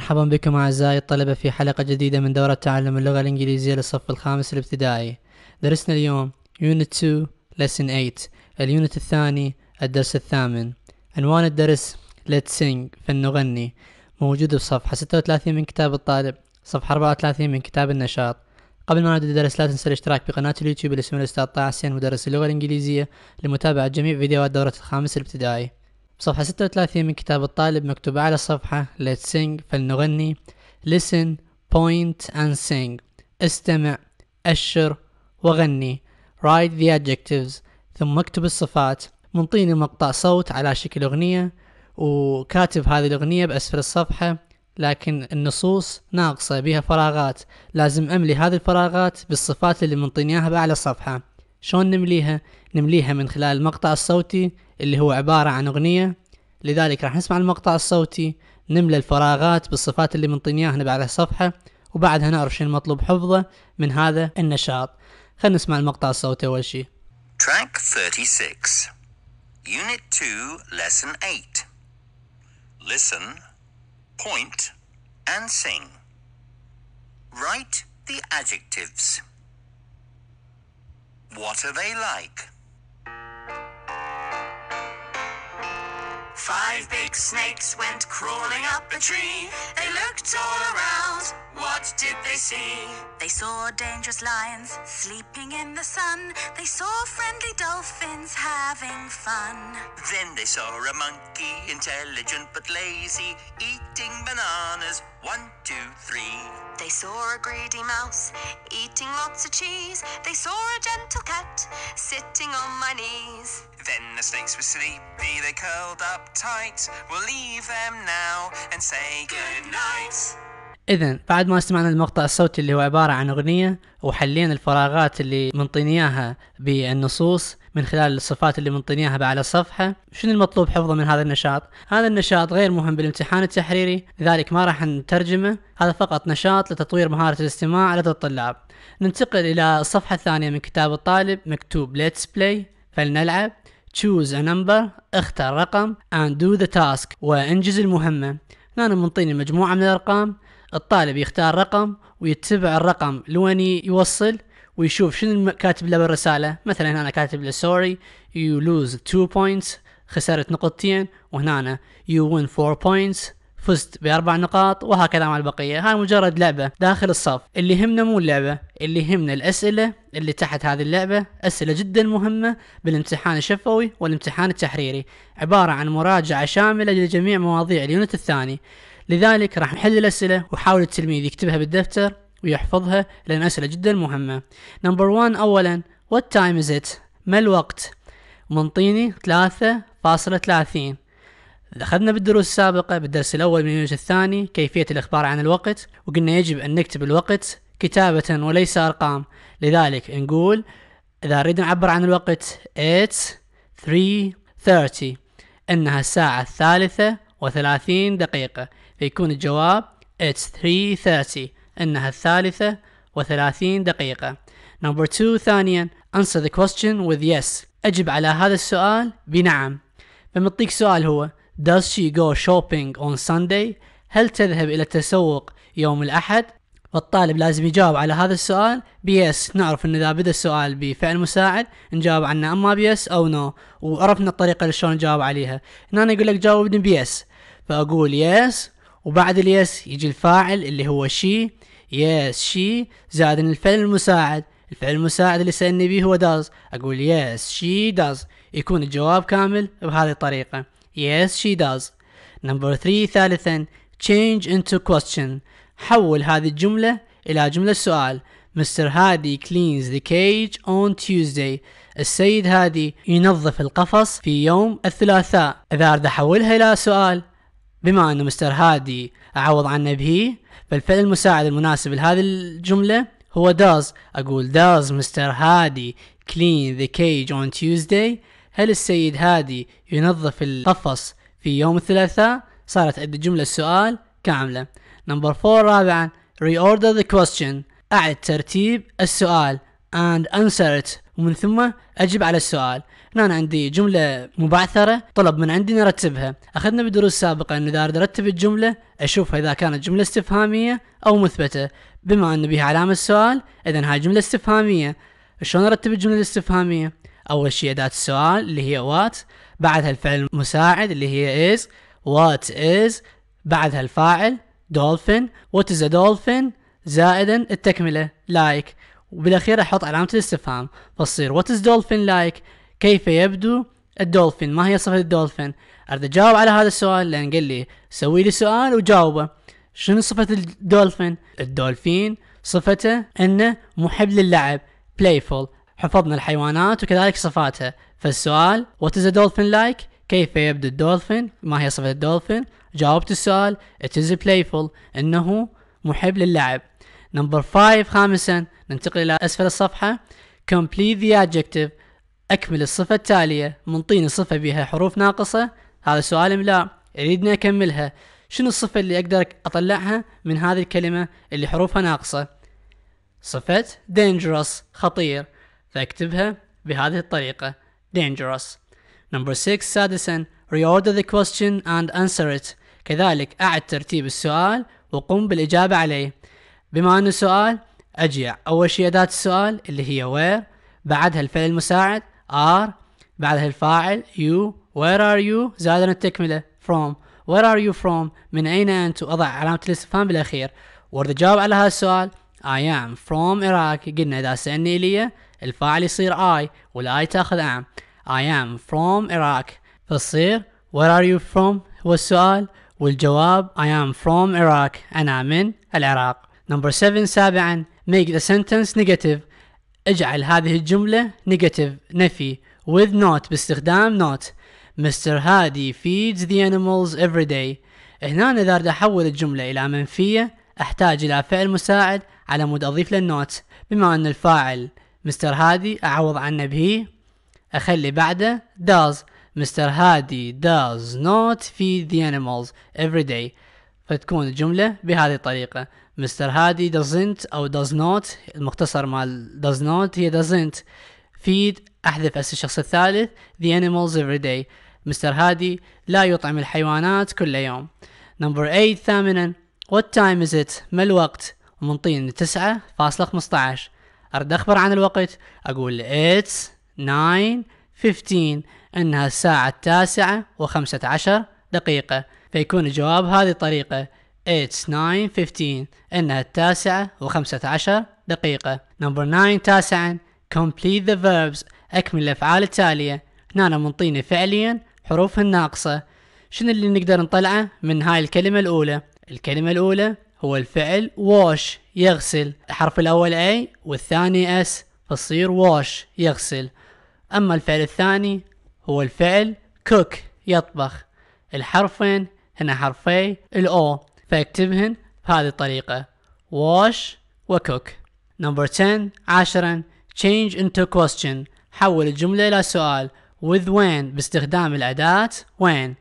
مرحبا بكم أعزائي الطلبة في حلقة جديدة من دورة تعلم اللغة الإنجليزية للصف الخامس الابتدائي درسنا اليوم Unit 2 Lesson 8 اليونت الثاني الدرس الثامن عنوان الدرس Let's Sing فلنغني موجود بصفحة 36 من كتاب الطالب صفحة 34 من كتاب النشاط قبل ما نبدأ الدرس لا تنسى الاشتراك بقناة اليوتيوب اللي اسمها الأستاذ طه حسين مدرس اللغة الإنجليزية لمتابعة جميع فيديوهات دورة الخامس الابتدائي صفحة 36 من كتاب الطالب مكتوبة على الصفحة Let's sing فلنغني Listen, point and sing استمع أشر وغني Write the adjectives ثم اكتب الصفات منطيني مقطع صوت على شكل أغنية وكاتب هذه الأغنية بأسفل الصفحة لكن النصوص ناقصة بها فراغات لازم أملي هذه الفراغات بالصفات اللي منطينيها بأعلى الصفحة شلون نمليها نمليها من خلال المقطع الصوتي اللي هو عبارة عن أغنية لذلك راح نسمع المقطع الصوتي نملى الفراغات بالصفات اللي منطينياها نبع على الصفحة وبعدها نعرف شنو المطلوب حفظه من هذا النشاط خلينا نسمع المقطع الصوتي أول شيء Track 36 Unit 2 Lesson 8 Listen, point and sing Write the adjectives What are they like? Five big snakes went crawling up a tree. They looked all around. What did they see? They saw dangerous lions sleeping in the sun. They saw friendly dolphins having fun. Then they saw a monkey, intelligent but lazy, eating bananas. One, two, three. They saw a greedy mouse eating lots of cheese. They saw a gentle cat sitting on my knees. Then the snakes were sleepy, they curled up tight. We'll leave them now and say good night. إذا بعد ما سمعنا المقطع الصوتي اللي هو عبارة عن أغنية وحلينا الفراغات اللي منطينياها بالنصوص من خلال الصفات اللي منطيني اياها على الصفحه شنو المطلوب حفظه من هذا النشاط هذا النشاط غير مهم بالامتحان التحريري لذلك ما راح نترجمه هذا فقط نشاط لتطوير مهاره الاستماع لدى الطلاب ننتقل الى الصفحه الثانيه من كتاب الطالب مكتوب Let's بلاي فلنلعب choose a number اختر رقم and do the task وانجز المهمة هنا منطيني مجموعة من الأرقام الطالب يختار رقم ويتبع الرقم لوين يوصل ويشوف شنو كاتب له بالرساله مثلا هنا كاتب له سوري يو لوز 2 بوينتس خسرت نقطتين وهنا يو وين 4 بوينتس فزت باربع نقاط وهكذا مع البقيه هاي مجرد لعبه داخل الصف اللي يهمنا مو اللعبه اللي يهمنا الاسئله اللي تحت هذه اللعبه اسئله جدا مهمه بالامتحان الشفوي والامتحان التحريري عباره عن مراجعه شامله لجميع مواضيع اليونت الثاني لذلك راح نحل الاسئله وحاول التلميذ يكتبها بالدفتر ويحفظها لأن أسئلة جدا مهمة نمبر 1 أولا what time is it ما الوقت منطيني 3.30 أخذنا بالدروس السابقة بالدرس الأول من اليونت الثاني كيفية الإخبار عن الوقت وقلنا يجب أن نكتب الوقت كتابة وليس أرقام لذلك نقول إذا أريد نعبر عن الوقت 8:3:30 إنها الساعة الثالثة وثلاثين دقيقة فيكون الجواب it's 3.30 إنها الثالثة وثلاثين دقيقة Number two ثانيا answer the question with yes أجب على هذا السؤال بنعم فمعطيك سؤال هو does she go shopping on Sunday هل تذهب إلى التسوق يوم الأحد والطالب لازم يجاوب على هذا السؤال بيس نعرف ان اذا بدا السؤال بفعل مساعد نجاوب عنه اما بيس او نو وعرفنا الطريقه اللي شلون نجاوب عليها هنا يقول لك جاوبني بيس فاقول يس وبعد اليس يجي الفاعل اللي هو شي يس شي زائد الفعل المساعد الفعل المساعد اللي سألني به هو داز أقول يس شي داز يكون الجواب كامل بهذه الطريقة يس شي داز نمبر ثري ثالثا change into question حول هذه الجملة إلى جملة سؤال مستر هادي cleans the cage on Tuesday السيد هادي ينظف القفص في يوم الثلاثاء إذا أريد أحولها إلى سؤال بما أن مستر هادي أعوض عنه به فالفعل المساعد المناسب لهذه الجملة هو does أقول does مستر هادي clean the cage on Tuesday هل السيد هادي ينظف القفص في يوم الثلاثاء صارت عند الجملة السؤال كاملة نمبر فور رابعا reorder the question أعد ترتيب السؤال and answer it ومن ثم أجب على السؤال أنا, انا عندي جمله مبعثره طلب من عندي نرتبها اخذنا بدروس سابقه انه اذا اريد ارتب الجمله اشوفها اذا كانت جمله استفهاميه او مثبته بما ان بها علامه السؤال اذا هاي جمله استفهاميه شلون ارتب الجمله الاستفهاميه اول شيء اداه السؤال اللي هي وات بعدها الفعل المساعد اللي هي is وات is بعدها الفاعل دولفين وات از دولفين زائدا التكمله لايك like. وبالاخير احط علامه الاستفهام فتصير وات از دولفين لايك كيف يبدو الدولفين ما هي صفة الدولفين أريد أجاوب على هذا السؤال لأن قال لي سوي لي سؤال وجاوبه شنو صفة الدولفين الدولفين صفته أنه محب للعب playful حفظنا الحيوانات وكذلك صفاتها فالسؤال what is a dolphin like كيف يبدو الدولفين ما هي صفة الدولفين جاوبت السؤال it is playful أنه محب للعب نمبر 5 خامسا ننتقل إلى أسفل الصفحة complete the adjective أكمل الصفة التالية منطيني صفة بها حروف ناقصة هذا سؤال إملاء يريدني أكملها شنو الصفة اللي أقدر أطلعها من هذه الكلمة اللي حروفها ناقصة صفة dangerous خطير فأكتبها بهذه الطريقة dangerous Number 6 سادسا reorder the question and answer it كذلك أعد ترتيب السؤال وقم بالإجابة عليه بما أنه سؤال أجيع أول شيء أداة السؤال اللي هي where بعدها الفعل المساعد ار بعدها الفاعل يو وير ار يو زادنا التكمله فروم وير ار يو فروم من اين انت واضع علامه الاستفهام بالاخير وارد جاوب على هذا السؤال I am from Iraq قلنا إذا سألني إليه الفاعل يصير I والآي تاخذ ام I am from Iraq فتصير where are you from هو السؤال والجواب I am from Iraq أنا من العراق number 7 سابعا make the sentence negative اجعل هذه الجملة نيجاتيف نفي with not باستخدام not مستر هادي feeds the animals every day هنا إذا أريد أحول الجملة إلى منفية أحتاج إلى فعل مساعد على مود أضيف له not بما أن الفاعل مستر هادي أعوض عنه به أخلي بعده does مستر هادي does not feed the animals every day فتكون الجملة بهذه الطريقة مستر هادي doesn't او does not المختصر مال does not هي doesn't feed احذف اس الشخص الثالث the animals every day مستر هادي لا يطعم الحيوانات كل يوم نمبر 8 ثامنا what time is it ما الوقت ومنطين 9.15 ارد اخبر عن الوقت اقول it's 9:15 انها الساعة التاسعة وخمسة عشر دقيقة فيكون الجواب هذه الطريقة It's 9.15 إنها التاسعة وخمسة عشر دقيقة Number 9 تاسعا complete the verbs أكمل الأفعال التالية هنا منطيني فعليا حروف الناقصة شنو اللي نقدر نطلعه من هاي الكلمة الأولى الكلمة الأولى هو الفعل wash يغسل الحرف الأول A والثاني S فصير wash يغسل أما الفعل الثاني هو الفعل cook يطبخ الحرفين هنا حرفي الأو فاكتبهن بهذه الطريقة wash و cook number 10 عشرا change into question حول الجملة إلى سؤال with when باستخدام الأداة when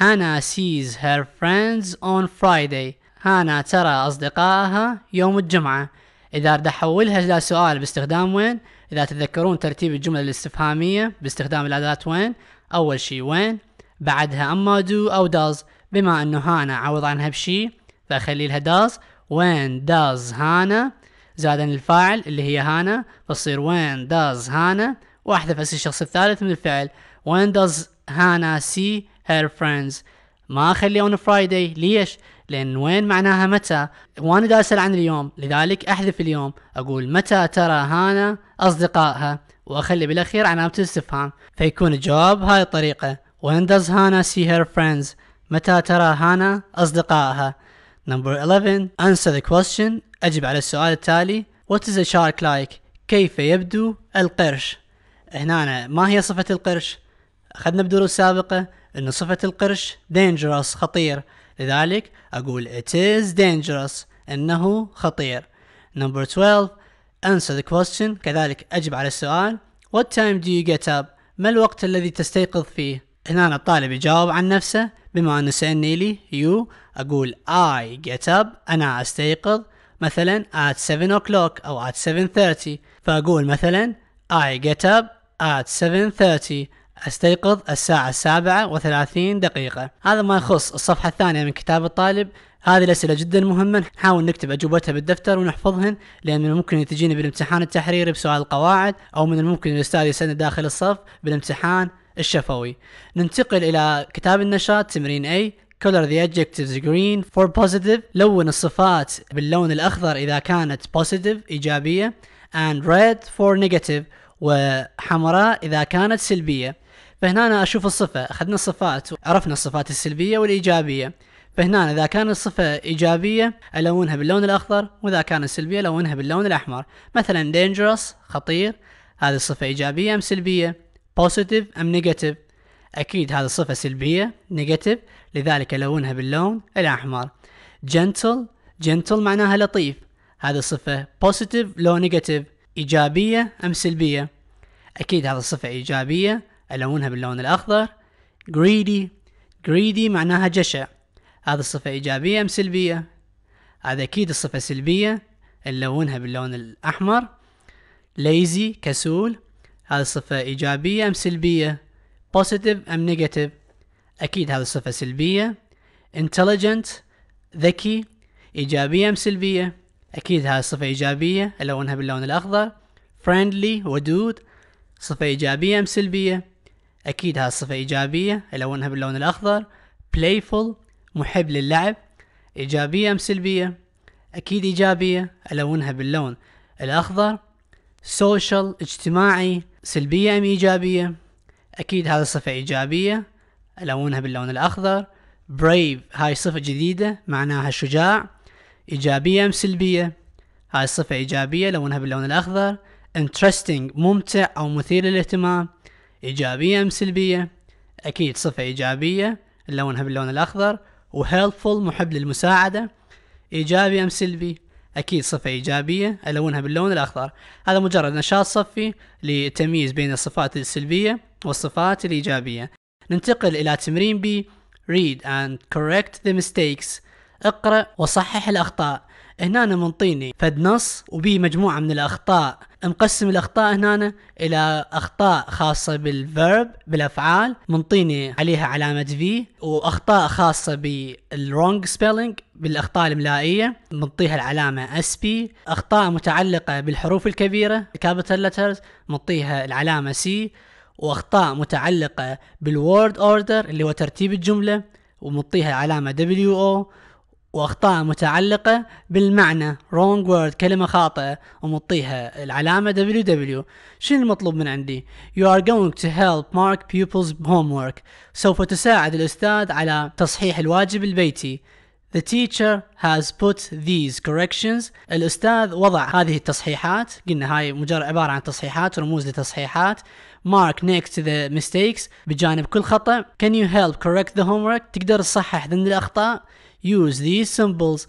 Hannah sees her friends on Friday هانا ترى أصدقائها يوم الجمعة إذا أرد أحولها إلى سؤال باستخدام وين إذا تتذكرون ترتيب الجملة الاستفهامية باستخدام الأداة وين أول شي وين بعدها أما do أو does بما انه هانا عوض عنها بشي فاخلي لها داز وين داز هانا زادا الفاعل اللي هي هانا فتصير وين داز هانا واحذف اسم الشخص الثالث من الفعل وين داز هانا سي هير فريندز ما اخلي اون فرايدي ليش؟ لان وين معناها متى وانا دا اسال عن اليوم لذلك احذف اليوم اقول متى ترى هانا اصدقائها واخلي بالاخير علامه الاستفهام فيكون الجواب بهاي الطريقه when does هانا see her friends متى ترى هانا أصدقائها Number 11 Answer the question أجب على السؤال التالي What is a shark like كيف يبدو القرش هنا ما هي صفة القرش أخذنا بدروس سابقة أن صفة القرش dangerous خطير لذلك أقول it is dangerous إنه خطير Number 12 Answer the question كذلك أجب على السؤال What time do you get up ما الوقت الذي تستيقظ فيه هنا الطالب يجاوب عن نفسه بما أن سألني لي يو أقول I get up أنا أستيقظ مثلا at 7 o'clock أو at 7.30 فأقول مثلا I get up at 7.30 أستيقظ الساعة السابعة وثلاثين دقيقة هذا ما يخص الصفحة الثانية من كتاب الطالب هذه الأسئلة جدا مهمة نحاول نكتب أجوبتها بالدفتر ونحفظهن لأن من الممكن تجيني بالامتحان التحريري بسؤال القواعد أو من الممكن الأستاذ يسألني داخل الصف بالامتحان الشفوي ننتقل إلى كتاب النشاط تمرين أي color the adjectives green for positive لون الصفات باللون الأخضر إذا كانت positive إيجابية and red for negative وحمراء إذا كانت سلبية فهنا أنا أشوف الصفة أخذنا الصفات عرفنا الصفات السلبية والإيجابية فهنا إذا كانت الصفة إيجابية ألونها باللون الأخضر وإذا كانت سلبية ألونها باللون الأحمر مثلا dangerous خطير هذه الصفة إيجابية أم سلبية بوزيتيف أم نيجاتيف أكيد هذا صفة سلبية نيجاتيف لذلك الونها باللون الأحمر جنتل جنتل معناها لطيف هذا صفة بوزيتيف لو نيجاتيف إيجابية أم سلبية أكيد هذا صفة إيجابية ألونها باللون الأخضر greedy greedy معناها جشع هذا صفة إيجابية أم سلبية هذا أكيد الصفة سلبية نلونها باللون الأحمر lazy كسول هل الصفة إيجابية أم سلبية positive أم negative أكيد هذه الصفة سلبية intelligent ذكي إيجابية أم سلبية أكيد هذه الصفة إيجابية ألونها باللون الأخضر friendly ودود صفة إيجابية أم سلبية أكيد هذه الصفة إيجابية ألونها باللون الأخضر playful محب للعب إيجابية أم سلبية أكيد إيجابية ألونها باللون الأخضر social اجتماعي سلبية أم إيجابية؟ أكيد هذا صفة إيجابية ألونها باللون الأخضر brave هاي صفة جديدة معناها شجاع إيجابية أم سلبية؟ هاي صفة إيجابية لونها باللون الأخضر interesting ممتع أو مثير للاهتمام إيجابية أم سلبية؟ أكيد صفة إيجابية لونها باللون الأخضر وهيلبفول محب للمساعدة إيجابي أم سلبي؟ اكيد صفه ايجابيه الونها باللون الاخضر هذا مجرد نشاط صفي للتمييز بين الصفات السلبيه والصفات الايجابيه ننتقل الى تمرين بي read and correct the mistakes اقرأ وصحح الأخطاء هنا منطيني فد نص وبيه مجموعة من الأخطاء مقسم الأخطاء هنا إلى أخطاء خاصة بالفيرب بالأفعال منطيني عليها علامة في وأخطاء خاصة بالرونج سبيلينج بالأخطاء الإملائية منطيها العلامة اس بي أخطاء متعلقة بالحروف الكبيرة كابيتال لترز منطيها العلامة سي واخطاء متعلقه بالورد اوردر اللي هو ترتيب الجمله ومطيها علامه دبليو او واخطاء متعلقه بالمعنى wrong word كلمه خاطئه ومطيها العلامه ww شنو المطلوب من عندي you are going to help mark pupils homework سوف تساعد الاستاذ على تصحيح الواجب البيتي The teacher has put these corrections. الأستاذ وضع هذه التصحيحات. قلنا هاي مجرد عبارة عن تصحيحات رموز لتصحيحات. Mark next to the mistakes بجانب كل خطأ. Can you help correct the homework؟ تقدر تصحح ضمن الأخطاء. use these symbols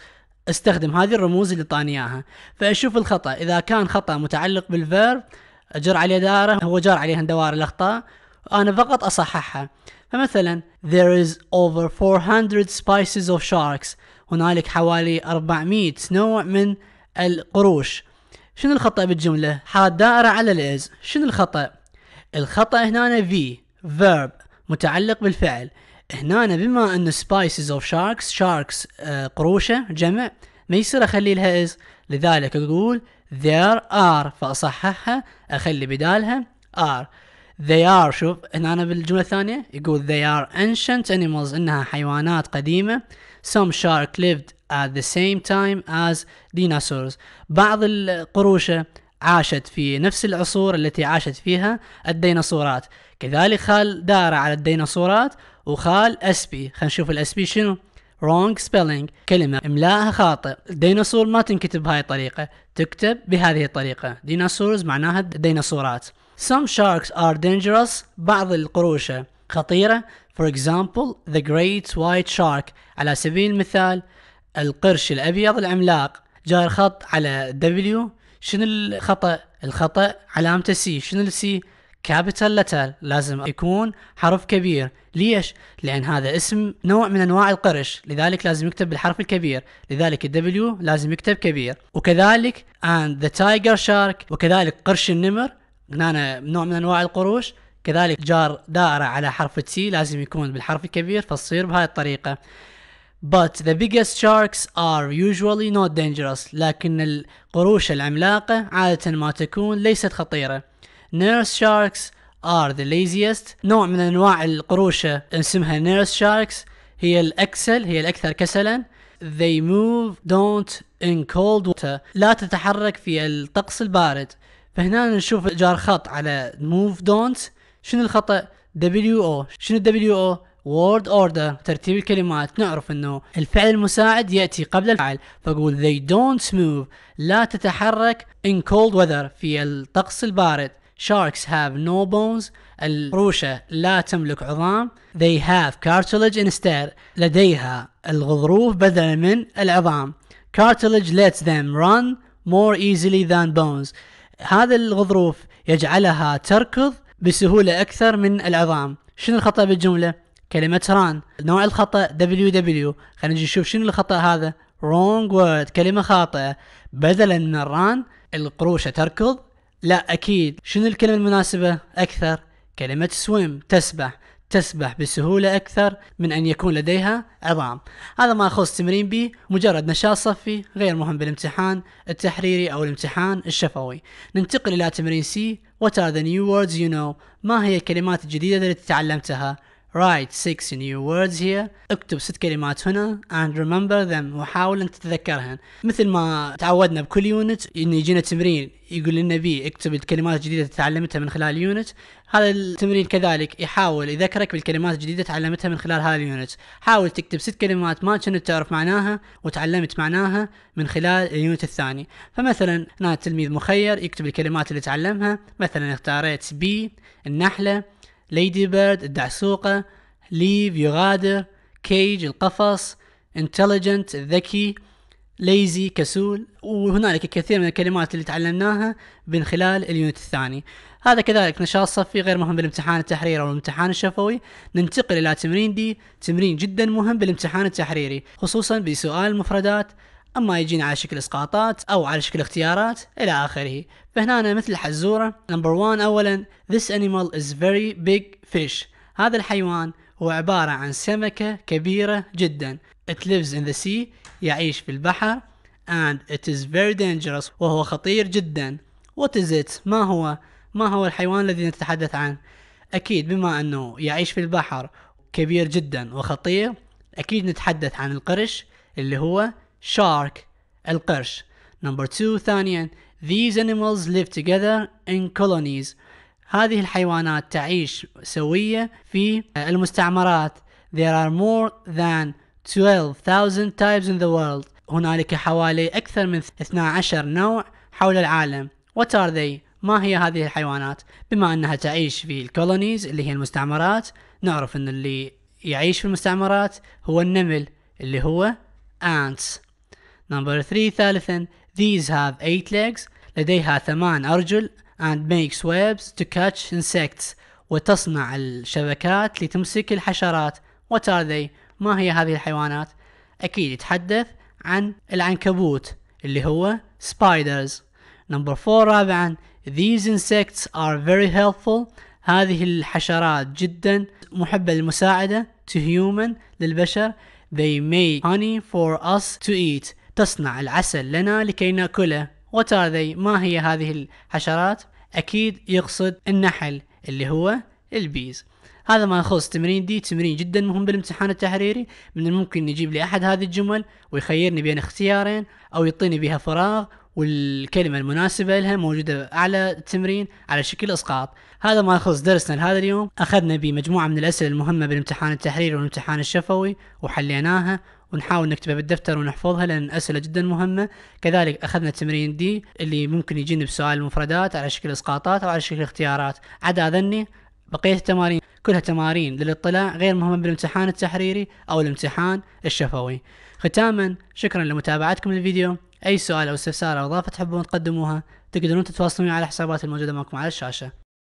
استخدم هذه الرموز اللي طاني اياها فاشوف الخطا اذا كان خطا متعلق بالفيرب جر عليه دائره هو جار عليها دوائر الاخطاء انا فقط اصححها فمثلا there is over 400 spices of sharks هنالك حوالي 400 نوع من القروش شنو الخطأ بالجملة؟ حاد دائرة على الاز شنو الخطأ؟ الخطأ هنا في verb متعلق بالفعل هنا بما ان سبايسز اوف شاركس شاركس قروشه جمع ما يصير اخلي لها از لذلك اقول there are فاصححها اخلي بدالها are they are شوف هنا أنا بالجملة الثانية يقول they are ancient animals إنها حيوانات قديمة some shark lived at the same time as dinosaurs بعض القروشة عاشت في نفس العصور التي عاشت فيها الديناصورات كذلك خال دار على الديناصورات وخال اس بي خلينا نشوف الاس بي شنو wrong spelling كلمة املائها خاطئ الديناصور ما تنكتب بهاي الطريقة تكتب بهذه الطريقة ديناصورز معناها ديناصورات some sharks are dangerous بعض القروشة خطيرة for example the great white shark على سبيل المثال القرش الأبيض العملاق جار خط على W شنو الخطأ؟ الخطأ علامة سي شنو السي؟ كابيتال لتر لازم يكون حرف كبير ليش؟ لأن هذا اسم نوع من أنواع القرش لذلك لازم يكتب بالحرف الكبير لذلك الدبليو لازم يكتب كبير وكذلك and the tiger shark وكذلك قرش النمر هنا نوع من أنواع القروش كذلك جار دائرة على حرف T لازم يكون بالحرف الكبير فتصير بهاي الطريقة But the biggest sharks are usually not dangerous لكن القروش العملاقة عادة ما تكون ليست خطيرة نيرس شاركس ار ذا ليزيست نوع من انواع القروشه اسمها نيرس شاركس هي الاكسل هي الاكثر كسلا they move don't in cold water لا تتحرك في الطقس البارد فهنا نشوف جار خط على move don't شنو الخطأ او شنو او word order ترتيب الكلمات نعرف انه الفعل المساعد ياتي قبل الفعل فاقول they don't move لا تتحرك in cold weather في الطقس البارد Sharks have no bones الروشة لا تملك عظام They have cartilage instead لديها الغضروف بدلا من العظام Cartilage lets them run more easily than bones هذا الغضروف يجعلها تركض بسهولة أكثر من العظام شنو الخطأ بالجملة؟ كلمة run نوع الخطأ ww خلينا نجي نشوف شنو الخطأ هذا wrong word كلمة خاطئة بدلا من الران القروشة تركض لا اكيد شنو الكلمه المناسبه اكثر كلمه سويم تسبح تسبح بسهولة أكثر من أن يكون لديها عظام هذا ما أخص تمرين به مجرد نشاط صفي غير مهم بالامتحان التحريري أو الامتحان الشفوي ننتقل إلى تمرين سي What are the new words you know؟ ما هي الكلمات الجديدة التي تعلمتها؟ write six new words here اكتب ست كلمات هنا and remember them وحاول ان تتذكرهن مثل ما تعودنا بكل يونت ان يجينا تمرين يقول لنا بي اكتب الكلمات الجديده اللي تعلمتها من خلال اليونت هذا التمرين كذلك يحاول يذكرك بالكلمات الجديده تعلمتها من خلال هذا اليونت حاول تكتب ست كلمات ما كنت تعرف معناها وتعلمت معناها من خلال اليونت الثاني فمثلا هنا التلميذ مخير يكتب الكلمات اللي تعلمها مثلا اختاريت بي النحله ليدي بيرد الدعسوقة ليف يغادر كيج القفص انتليجنت ذكي ليزي كسول وهنالك الكثير من الكلمات اللي تعلمناها من خلال اليونت الثاني هذا كذلك نشاط صفي غير مهم بالامتحان التحريري او الامتحان الشفوي ننتقل الى تمرين دي تمرين جدا مهم بالامتحان التحريري خصوصا بسؤال المفردات اما يجينا على شكل اسقاطات او على شكل اختيارات الى اخره فهنا مثل الحزوره نمبر 1 اولا this animal is very big fish هذا الحيوان هو عبارة عن سمكة كبيرة جدا it lives in the sea يعيش في البحر and it is very dangerous وهو خطير جدا what is it ما هو ما هو الحيوان الذي نتحدث عنه أكيد بما أنه يعيش في البحر كبير جدا وخطير أكيد نتحدث عن القرش اللي هو shark القرش number two ثانيا these animals live together in colonies هذه الحيوانات تعيش سوية في المستعمرات there are more than 12,000 types in the world هنالك حوالي أكثر من 12 نوع حول العالم what are they ما هي هذه الحيوانات بما أنها تعيش في الكولونيز اللي هي المستعمرات نعرف أن اللي يعيش في المستعمرات هو النمل اللي هو ants Number three ثالثا These have eight legs لديها ثمان أرجل and makes webs to catch insects وتصنع الشبكات لتمسك الحشرات What are they? ما هي هذه الحيوانات؟ أكيد يتحدث عن العنكبوت اللي هو spiders Number four رابعا These insects are very helpful هذه الحشرات جدا محبة للمساعدة to human للبشر They make honey for us to eat تصنع العسل لنا لكي ناكله وات ما هي هذه الحشرات اكيد يقصد النحل اللي هو البيز هذا ما يخص تمرين دي تمرين جدا مهم بالامتحان التحريري من الممكن يجيب لي احد هذه الجمل ويخيرني بين اختيارين او يعطيني بها فراغ والكلمة المناسبة لها موجودة أعلى التمرين على شكل إسقاط هذا ما يخص درسنا لهذا اليوم أخذنا بمجموعة من الأسئلة المهمة بالامتحان التحريري والامتحان الشفوي وحليناها ونحاول نكتبها بالدفتر ونحفظها لان الاسئله جدا مهمه كذلك اخذنا تمرين دي اللي ممكن يجيني بسؤال مفردات على شكل اسقاطات او على شكل اختيارات عدا ذني بقيه التمارين كلها تمارين للاطلاع غير مهمه بالامتحان التحريري او الامتحان الشفوي ختاما شكرا لمتابعتكم للفيديو اي سؤال او استفسار او اضافه تحبون تقدموها تقدرون تتواصلون على الحسابات الموجوده معكم على الشاشه